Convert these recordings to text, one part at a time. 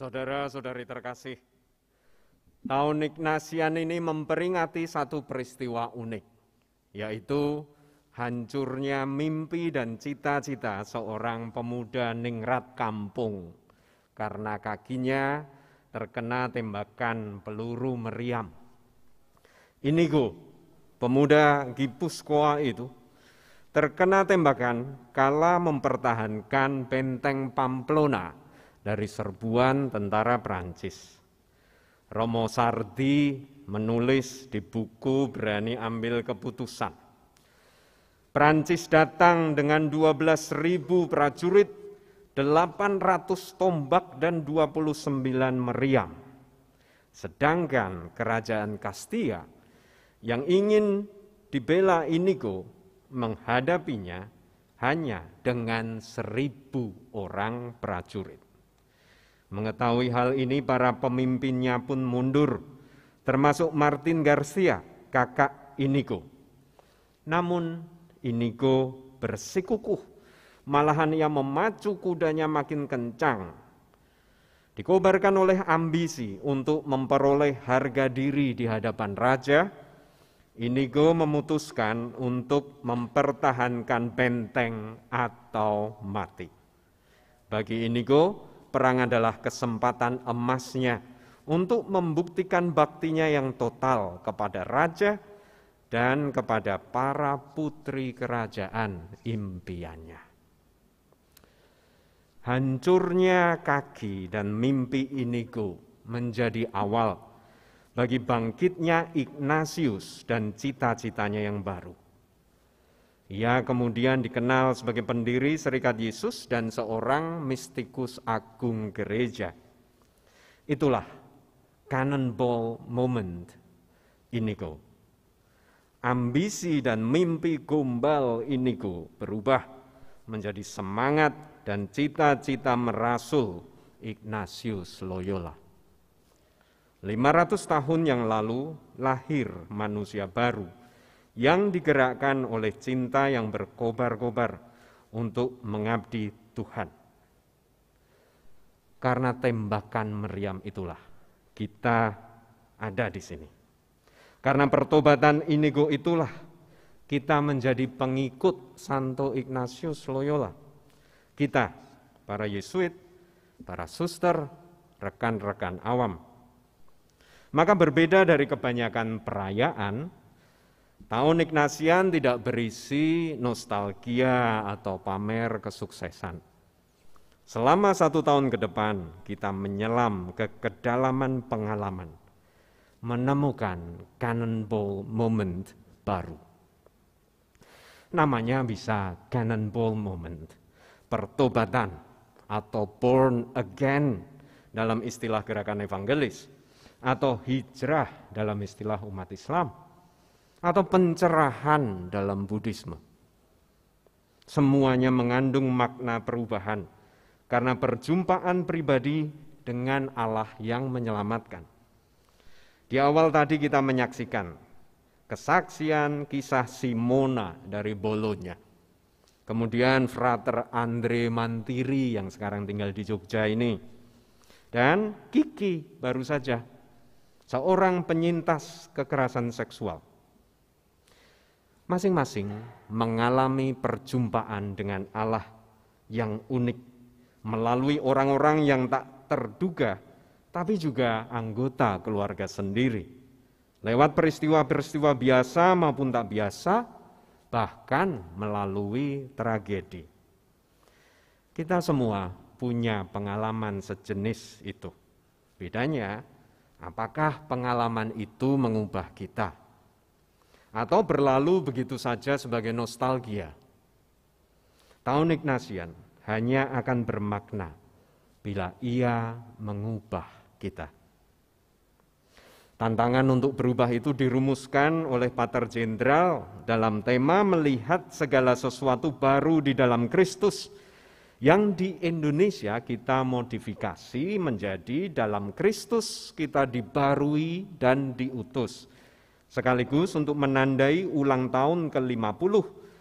Saudara-saudari terkasih, tahun Ignasian ini memperingati satu peristiwa unik, yaitu hancurnya mimpi dan cita-cita seorang pemuda ningrat kampung karena kakinya terkena tembakan peluru meriam. Inigo, pemuda Gipuskoa itu, terkena tembakan kala mempertahankan benteng Pamplona dari serbuan tentara Perancis. Romo Sardi menulis di buku Berani Ambil Keputusan. Perancis datang dengan 12.000 prajurit, 800 tombak dan 29 meriam. Sedangkan kerajaan Kastia yang ingin dibela Inigo menghadapinya hanya dengan seribu orang prajurit. Mengetahui hal ini para pemimpinnya pun mundur, termasuk Martin Garcia, kakak Inigo. Namun Inigo bersikukuh, malahan ia memacu kudanya makin kencang. Dikobarkan oleh ambisi untuk memperoleh harga diri di hadapan raja, Inigo memutuskan untuk mempertahankan benteng atau mati. Bagi Inigo, Perang adalah kesempatan emasnya untuk membuktikan baktinya yang total kepada raja dan kepada para putri kerajaan impiannya. Hancurnya kaki dan mimpi Inigo menjadi awal bagi bangkitnya Ignatius dan cita-citanya yang baru. Ia kemudian dikenal sebagai pendiri Serikat Yesus dan seorang mistikus agung gereja. Itulah cannonball moment Inigo. Ambisi dan mimpi gombal Inigo berubah menjadi semangat dan cita-cita merasul Ignatius Loyola. 500 tahun yang lalu lahir manusia baru – yang digerakkan oleh cinta yang berkobar-kobar untuk mengabdi Tuhan. Karena tembakan meriam itulah kita ada di sini. Karena pertobatan inigo itulah kita menjadi pengikut Santo Ignatius Loyola. Kita, para Yesuit, para suster, rekan-rekan awam. Maka berbeda dari kebanyakan perayaan, Tahun Ignasian tidak berisi nostalgia atau pamer kesuksesan. Selama satu tahun ke depan, kita menyelam ke kedalaman pengalaman, menemukan cannonball moment baru. Namanya bisa cannonball moment, pertobatan atau born again dalam istilah gerakan evangelis, atau hijrah dalam istilah umat Islam atau pencerahan dalam Buddhisme. Semuanya mengandung makna perubahan karena perjumpaan pribadi dengan Allah yang menyelamatkan. Di awal tadi kita menyaksikan kesaksian kisah Simona dari Bolonya. Kemudian frater Andre Mantiri yang sekarang tinggal di Jogja ini. Dan Kiki baru saja, seorang penyintas kekerasan seksual masing-masing mengalami perjumpaan dengan Allah yang unik melalui orang-orang yang tak terduga, tapi juga anggota keluarga sendiri. Lewat peristiwa-peristiwa biasa maupun tak biasa, bahkan melalui tragedi. Kita semua punya pengalaman sejenis itu. Bedanya, apakah pengalaman itu mengubah kita? atau berlalu begitu saja sebagai nostalgia. Tahun Ignasian hanya akan bermakna bila ia mengubah kita. Tantangan untuk berubah itu dirumuskan oleh Pater Jenderal dalam tema melihat segala sesuatu baru di dalam Kristus yang di Indonesia kita modifikasi menjadi dalam Kristus kita dibarui dan diutus sekaligus untuk menandai ulang tahun ke-50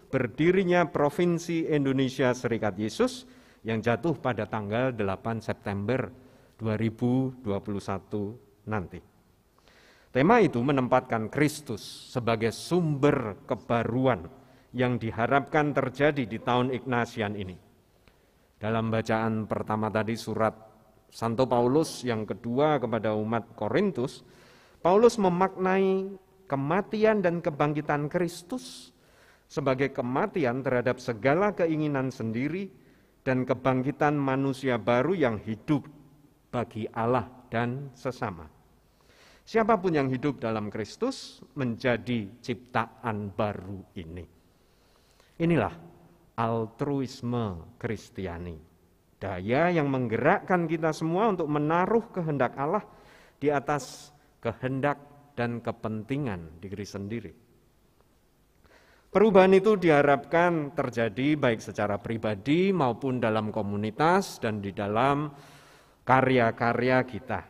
berdirinya Provinsi Indonesia Serikat Yesus yang jatuh pada tanggal 8 September 2021 nanti. Tema itu menempatkan Kristus sebagai sumber kebaruan yang diharapkan terjadi di tahun Ignasian ini. Dalam bacaan pertama tadi surat Santo Paulus yang kedua kepada umat Korintus, Paulus memaknai kematian dan kebangkitan Kristus sebagai kematian terhadap segala keinginan sendiri dan kebangkitan manusia baru yang hidup bagi Allah dan sesama. Siapapun yang hidup dalam Kristus menjadi ciptaan baru ini. Inilah altruisme Kristiani. Daya yang menggerakkan kita semua untuk menaruh kehendak Allah di atas kehendak dan kepentingan diri sendiri. Perubahan itu diharapkan terjadi baik secara pribadi maupun dalam komunitas dan di dalam karya-karya kita.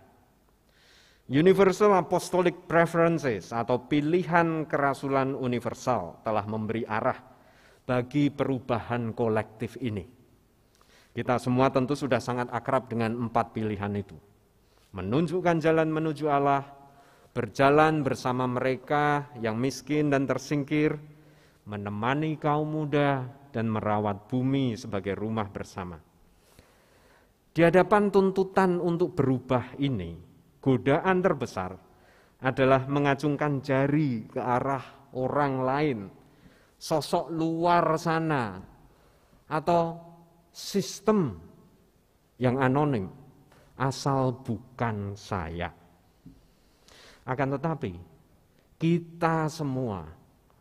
Universal Apostolic Preferences atau pilihan kerasulan universal telah memberi arah bagi perubahan kolektif ini. Kita semua tentu sudah sangat akrab dengan empat pilihan itu. Menunjukkan jalan menuju Allah, berjalan bersama mereka yang miskin dan tersingkir, menemani kaum muda dan merawat bumi sebagai rumah bersama. Di hadapan tuntutan untuk berubah ini, godaan terbesar adalah mengacungkan jari ke arah orang lain, sosok luar sana, atau sistem yang anonim, asal bukan saya. Akan tetapi, kita semua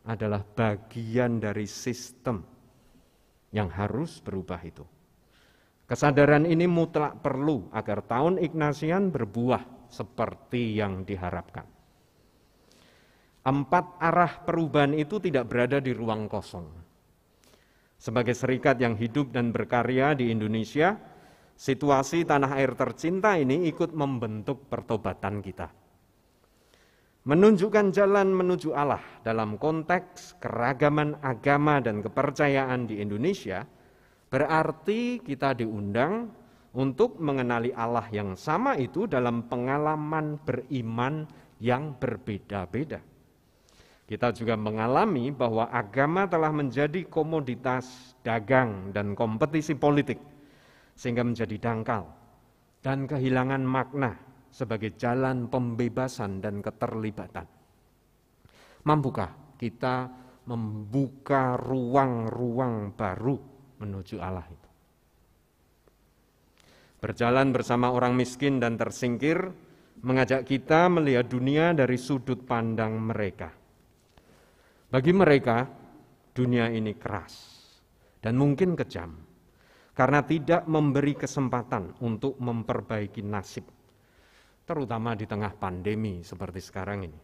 adalah bagian dari sistem yang harus berubah itu. Kesadaran ini mutlak perlu agar tahun Ignasian berbuah seperti yang diharapkan. Empat arah perubahan itu tidak berada di ruang kosong. Sebagai serikat yang hidup dan berkarya di Indonesia, situasi tanah air tercinta ini ikut membentuk pertobatan kita menunjukkan jalan menuju Allah dalam konteks keragaman agama dan kepercayaan di Indonesia, berarti kita diundang untuk mengenali Allah yang sama itu dalam pengalaman beriman yang berbeda-beda. Kita juga mengalami bahwa agama telah menjadi komoditas dagang dan kompetisi politik, sehingga menjadi dangkal dan kehilangan makna sebagai jalan pembebasan dan keterlibatan. Mampukah kita membuka ruang-ruang baru menuju Allah itu? Berjalan bersama orang miskin dan tersingkir mengajak kita melihat dunia dari sudut pandang mereka. Bagi mereka, dunia ini keras dan mungkin kejam karena tidak memberi kesempatan untuk memperbaiki nasib terutama di tengah pandemi seperti sekarang ini.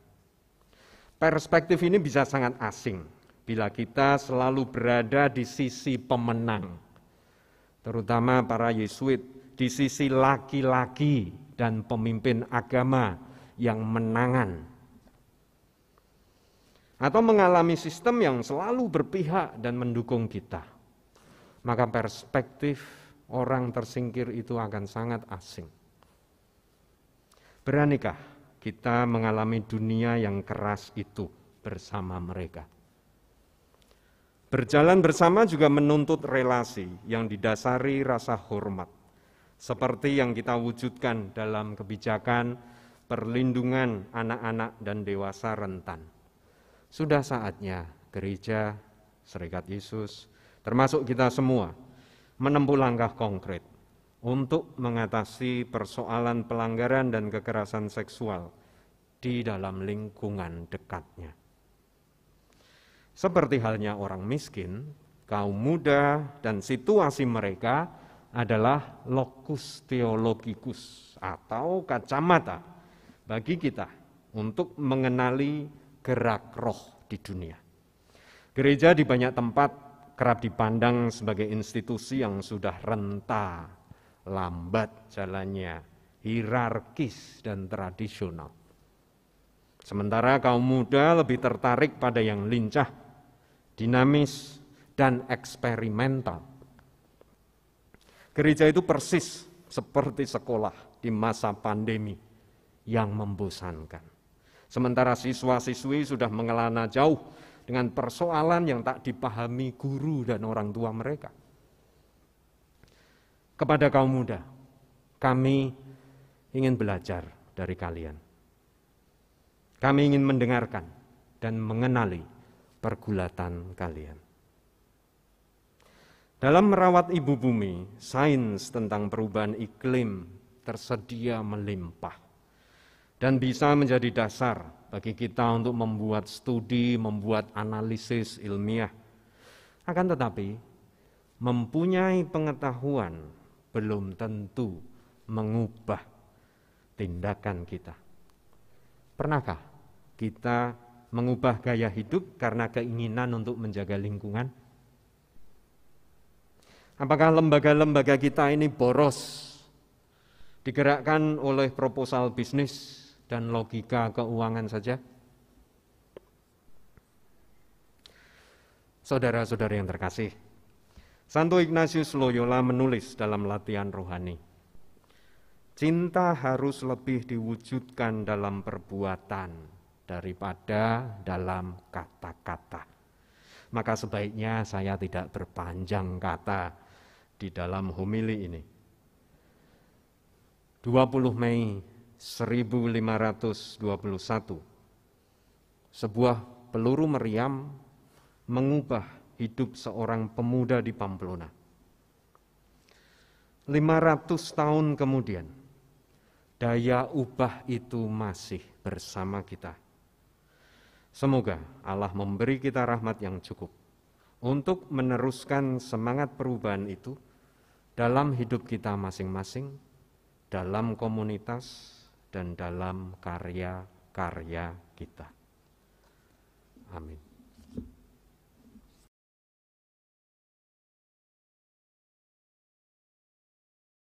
Perspektif ini bisa sangat asing bila kita selalu berada di sisi pemenang, terutama para Yesuit, di sisi laki-laki dan pemimpin agama yang menangan atau mengalami sistem yang selalu berpihak dan mendukung kita, maka perspektif orang tersingkir itu akan sangat asing. Beranikah kita mengalami dunia yang keras itu bersama mereka? Berjalan bersama juga menuntut relasi yang didasari rasa hormat, seperti yang kita wujudkan dalam kebijakan perlindungan anak-anak dan dewasa rentan. Sudah saatnya gereja, Serikat Yesus, termasuk kita semua, menempuh langkah konkret untuk mengatasi persoalan pelanggaran dan kekerasan seksual di dalam lingkungan dekatnya. Seperti halnya orang miskin, kaum muda dan situasi mereka adalah lokus teologicus atau kacamata bagi kita untuk mengenali gerak roh di dunia. Gereja di banyak tempat kerap dipandang sebagai institusi yang sudah renta lambat jalannya, hierarkis dan tradisional. Sementara kaum muda lebih tertarik pada yang lincah, dinamis, dan eksperimental. Gereja itu persis seperti sekolah di masa pandemi yang membosankan. Sementara siswa-siswi sudah mengelana jauh dengan persoalan yang tak dipahami guru dan orang tua mereka kepada kaum muda, kami ingin belajar dari kalian. Kami ingin mendengarkan dan mengenali pergulatan kalian. Dalam merawat ibu bumi, sains tentang perubahan iklim tersedia melimpah dan bisa menjadi dasar bagi kita untuk membuat studi, membuat analisis ilmiah. Akan tetapi, mempunyai pengetahuan belum tentu mengubah tindakan kita. Pernahkah kita mengubah gaya hidup karena keinginan untuk menjaga lingkungan? Apakah lembaga-lembaga kita ini boros, digerakkan oleh proposal bisnis dan logika keuangan saja? Saudara-saudara yang terkasih, Santo Ignatius Loyola menulis dalam latihan rohani, "Cinta harus lebih diwujudkan dalam perbuatan daripada dalam kata-kata. Maka sebaiknya saya tidak berpanjang kata di dalam homili ini." 20 Mei 1521, sebuah peluru meriam mengubah hidup seorang pemuda di Pamplona. 500 tahun kemudian, daya ubah itu masih bersama kita. Semoga Allah memberi kita rahmat yang cukup untuk meneruskan semangat perubahan itu dalam hidup kita masing-masing, dalam komunitas, dan dalam karya-karya kita. Amin.